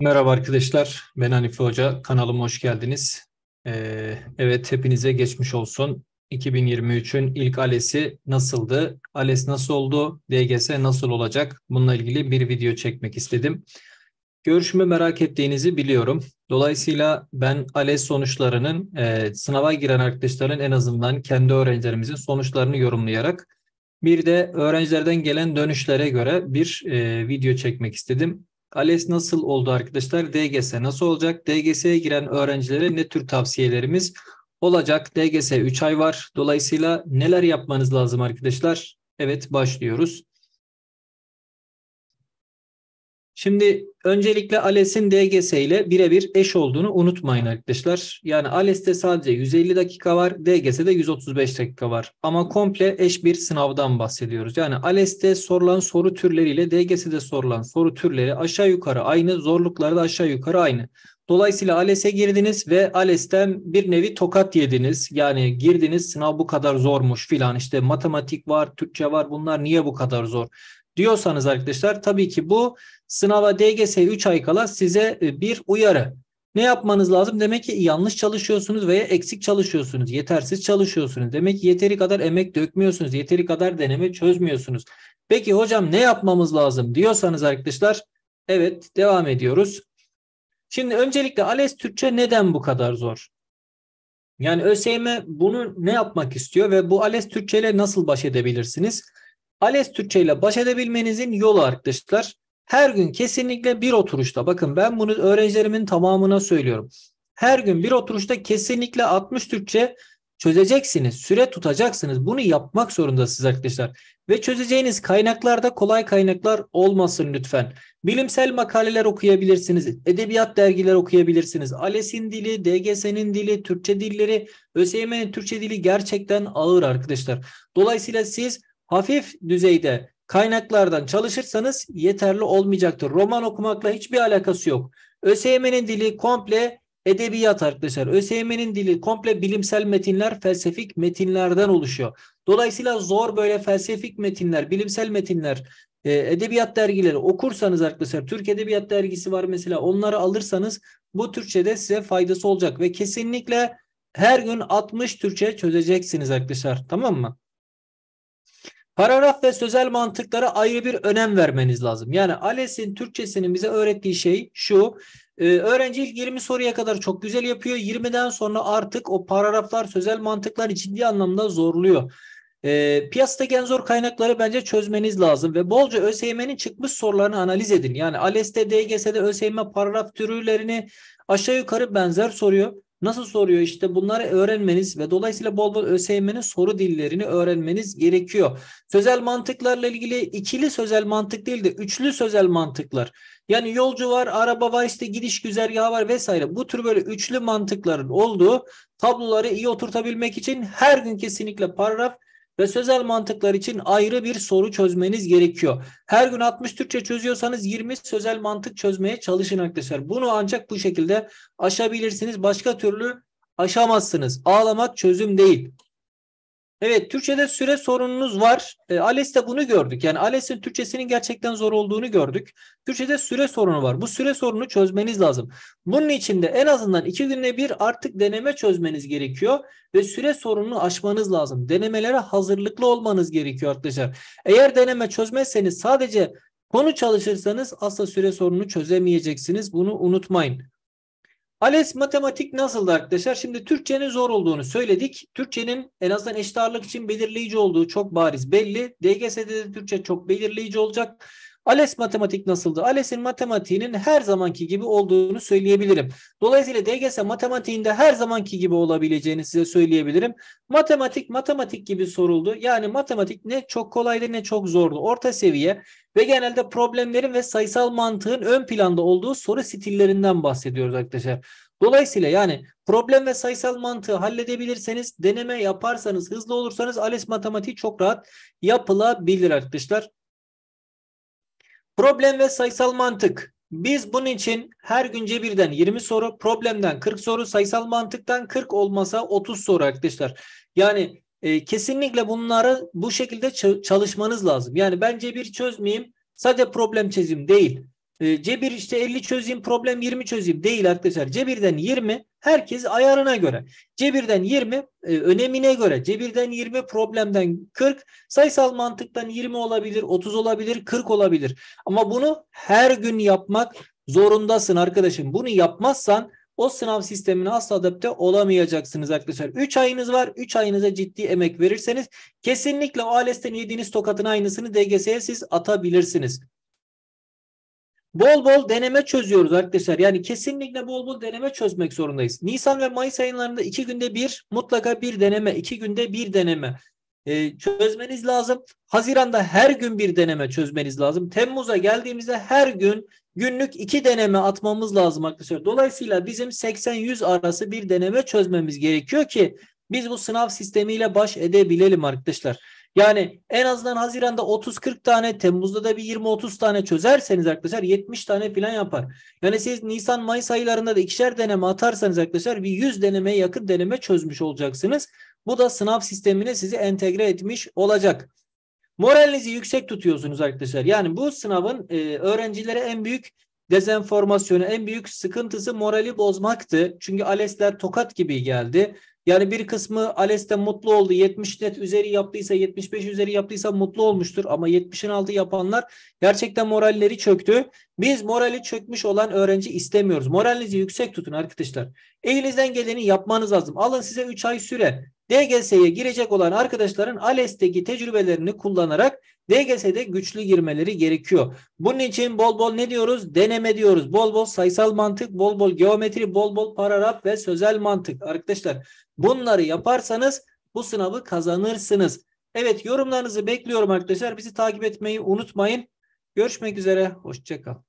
Merhaba arkadaşlar, ben Hanife Hoca. Kanalıma hoş geldiniz. Ee, evet, hepinize geçmiş olsun. 2023'ün ilk ALES'i nasıldı? ALES nasıl oldu? DGS nasıl olacak? Bununla ilgili bir video çekmek istedim. Görüşümü merak ettiğinizi biliyorum. Dolayısıyla ben ALES sonuçlarının, e, sınava giren arkadaşların en azından kendi öğrencilerimizin sonuçlarını yorumlayarak bir de öğrencilerden gelen dönüşlere göre bir e, video çekmek istedim. ALES nasıl oldu arkadaşlar? DGS nasıl olacak? DGS'ye giren öğrencilere ne tür tavsiyelerimiz olacak? DGS 3 ay var. Dolayısıyla neler yapmanız lazım arkadaşlar? Evet başlıyoruz. Şimdi öncelikle ALES'in DGS ile birebir eş olduğunu unutmayın arkadaşlar. Yani ALES'te sadece 150 dakika var, DGS'de 135 dakika var. Ama komple eş bir sınavdan bahsediyoruz. Yani ALES'te sorulan soru türleriyle DGS'de sorulan soru türleri aşağı yukarı aynı, zorlukları da aşağı yukarı aynı. Dolayısıyla ALES'e girdiniz ve ALES'ten bir nevi tokat yediniz. Yani girdiniz sınav bu kadar zormuş filan işte matematik var, Türkçe var bunlar niye bu kadar zor? diyorsanız arkadaşlar tabii ki bu sınava DGS 3 ay kala size e, bir uyarı. Ne yapmanız lazım? Demek ki yanlış çalışıyorsunuz veya eksik çalışıyorsunuz, yetersiz çalışıyorsunuz. Demek ki yeteri kadar emek dökmüyorsunuz, yeteri kadar deneme çözmüyorsunuz. Peki hocam ne yapmamız lazım diyorsanız arkadaşlar, evet devam ediyoruz. Şimdi öncelikle ALES Türkçe neden bu kadar zor? Yani ÖSYM bunu ne yapmak istiyor ve bu ALES Türkçe ile nasıl baş edebilirsiniz? ALES Türkçe ile baş edebilmenizin yolu arkadaşlar. Her gün kesinlikle bir oturuşta bakın ben bunu öğrencilerimin tamamına söylüyorum. Her gün bir oturuşta kesinlikle 60 Türkçe çözeceksiniz. Süre tutacaksınız. Bunu yapmak zorundasınız arkadaşlar. Ve çözeceğiniz kaynaklarda kolay kaynaklar olmasın lütfen. Bilimsel makaleler okuyabilirsiniz. Edebiyat dergileri okuyabilirsiniz. ALES'in dili, DGS'nin dili, Türkçe dilleri, ÖSYM'nin Türkçe dili gerçekten ağır arkadaşlar. Dolayısıyla siz hafif düzeyde kaynaklardan çalışırsanız yeterli olmayacaktır. Roman okumakla hiçbir alakası yok. ÖSYM'nin dili komple edebiyat arkadaşlar. ÖSYM'nin dili komple bilimsel metinler, felsefik metinlerden oluşuyor. Dolayısıyla zor böyle felsefik metinler, bilimsel metinler, e, edebiyat dergileri okursanız arkadaşlar Türk Edebiyat Dergisi var mesela onları alırsanız bu Türkçe'de size faydası olacak ve kesinlikle her gün 60 Türkçe çözeceksiniz arkadaşlar tamam mı? Paragraf ve sözel mantıklara ayrı bir önem vermeniz lazım. Yani ALES'in Türkçesinin bize öğrettiği şey şu. E, öğrenci ilk 20 soruya kadar çok güzel yapıyor. 20'den sonra artık o paragraflar, sözel mantıklar ciddi anlamda zorluyor. E, piyasadaki en zor kaynakları bence çözmeniz lazım ve bolca ÖSYM'nin çıkmış sorularını analiz edin. Yani ALES'te, DGS'de ÖSYM paragraf türlerini aşağı yukarı benzer soruyor. Nasıl soruyor? İşte bunları öğrenmeniz ve dolayısıyla bol bol ÖSYM'nin soru dillerini öğrenmeniz gerekiyor. Sözel mantıklarla ilgili ikili sözel mantık değil de üçlü sözel mantıklar. Yani yolcu var, araba var, işte gidiş güzergahı var vesaire. Bu tür böyle üçlü mantıkların olduğu tabloları iyi oturtabilmek için her gün kesinlikle paragraf ve sözel mantıklar için ayrı bir soru çözmeniz gerekiyor. Her gün 60 Türkçe çözüyorsanız 20 sözel mantık çözmeye çalışın arkadaşlar. Bunu ancak bu şekilde aşabilirsiniz. Başka türlü aşamazsınız. Ağlamak çözüm değil. Evet Türkçe'de süre sorununuz var. E, ALES'te bunu gördük. Yani ALES'in Türkçesinin gerçekten zor olduğunu gördük. Türkçe'de süre sorunu var. Bu süre sorunu çözmeniz lazım. Bunun için de en azından iki günde bir artık deneme çözmeniz gerekiyor. Ve süre sorununu aşmanız lazım. Denemelere hazırlıklı olmanız gerekiyor arkadaşlar. Eğer deneme çözmezseniz sadece konu çalışırsanız asla süre sorununu çözemeyeceksiniz. Bunu unutmayın. ALES matematik nasıldı arkadaşlar? Şimdi Türkçenin zor olduğunu söyledik. Türkçenin en azından eşit ağırlık için belirleyici olduğu çok bariz belli. DGS'de de Türkçe çok belirleyici olacak. ALES matematik nasıldı? ALES'in matematiğinin her zamanki gibi olduğunu söyleyebilirim. Dolayısıyla DGS matematiğinde her zamanki gibi olabileceğini size söyleyebilirim. Matematik matematik gibi soruldu. Yani matematik ne çok kolaydı ne çok zordu. Orta seviye ve genelde problemlerin ve sayısal mantığın ön planda olduğu soru stillerinden bahsediyoruz arkadaşlar. Dolayısıyla yani problem ve sayısal mantığı halledebilirseniz, deneme yaparsanız, hızlı olursanız ALES matematiği çok rahat yapılabilir arkadaşlar. Problem ve sayısal mantık. Biz bunun için her gün cebirden 20 soru, problemden 40 soru, sayısal mantıktan 40 olmasa 30 soru arkadaşlar. Yani e, kesinlikle bunları bu şekilde çalışmanız lazım. Yani ben cebir çözmeyeyim, sadece problem çözeyim değil. Ee, cebir işte 50 çözeyim problem 20 çözeyim değil arkadaşlar. Cebirden 20 herkes ayarına göre. Cebirden 20 e, önemine göre. Cebirden 20 problemden 40 sayısal mantıktan 20 olabilir 30 olabilir 40 olabilir. Ama bunu her gün yapmak zorundasın arkadaşım. Bunu yapmazsan o sınav sistemine asla adapte olamayacaksınız arkadaşlar. 3 ayınız var. 3 ayınıza ciddi emek verirseniz kesinlikle o ALES'ten yediğiniz tokatın aynısını DGS'ye siz atabilirsiniz. Bol bol deneme çözüyoruz arkadaşlar. Yani kesinlikle bol bol deneme çözmek zorundayız. Nisan ve Mayıs aylarında iki günde bir mutlaka bir deneme, iki günde bir deneme e, çözmeniz lazım. Haziranda her gün bir deneme çözmeniz lazım. Temmuz'a geldiğimizde her gün günlük iki deneme atmamız lazım arkadaşlar. Dolayısıyla bizim 80-100 arası bir deneme çözmemiz gerekiyor ki biz bu sınav sistemiyle baş edebilelim arkadaşlar. Yani en azından Haziran'da 30-40 tane, Temmuz'da da bir 20-30 tane çözerseniz arkadaşlar 70 tane falan yapar. Yani siz Nisan Mayıs aylarında da ikişer deneme atarsanız arkadaşlar bir 100 denemeye yakın deneme çözmüş olacaksınız. Bu da sınav sistemine sizi entegre etmiş olacak. Moralinizi yüksek tutuyorsunuz arkadaşlar. Yani bu sınavın e, öğrencilere en büyük dezenformasyonu, en büyük sıkıntısı morali bozmaktı. Çünkü ALES'ler tokat gibi geldi. Yani bir kısmı Ales'te mutlu oldu. 70 net üzeri yaptıysa 75 üzeri yaptıysa mutlu olmuştur. Ama 70'in altı yapanlar gerçekten moralleri çöktü. Biz morali çökmüş olan öğrenci istemiyoruz. Moralinizi yüksek tutun arkadaşlar. Elinizden geleni yapmanız lazım. Alın size 3 ay süre. DGS'ye girecek olan arkadaşların ALES'teki tecrübelerini kullanarak DGS'de güçlü girmeleri gerekiyor. Bunun için bol bol ne diyoruz? Deneme diyoruz. Bol bol sayısal mantık, bol bol geometri, bol bol paragraf ve sözel mantık. Arkadaşlar bunları yaparsanız bu sınavı kazanırsınız. Evet yorumlarınızı bekliyorum arkadaşlar. Bizi takip etmeyi unutmayın. Görüşmek üzere. Hoşçakal.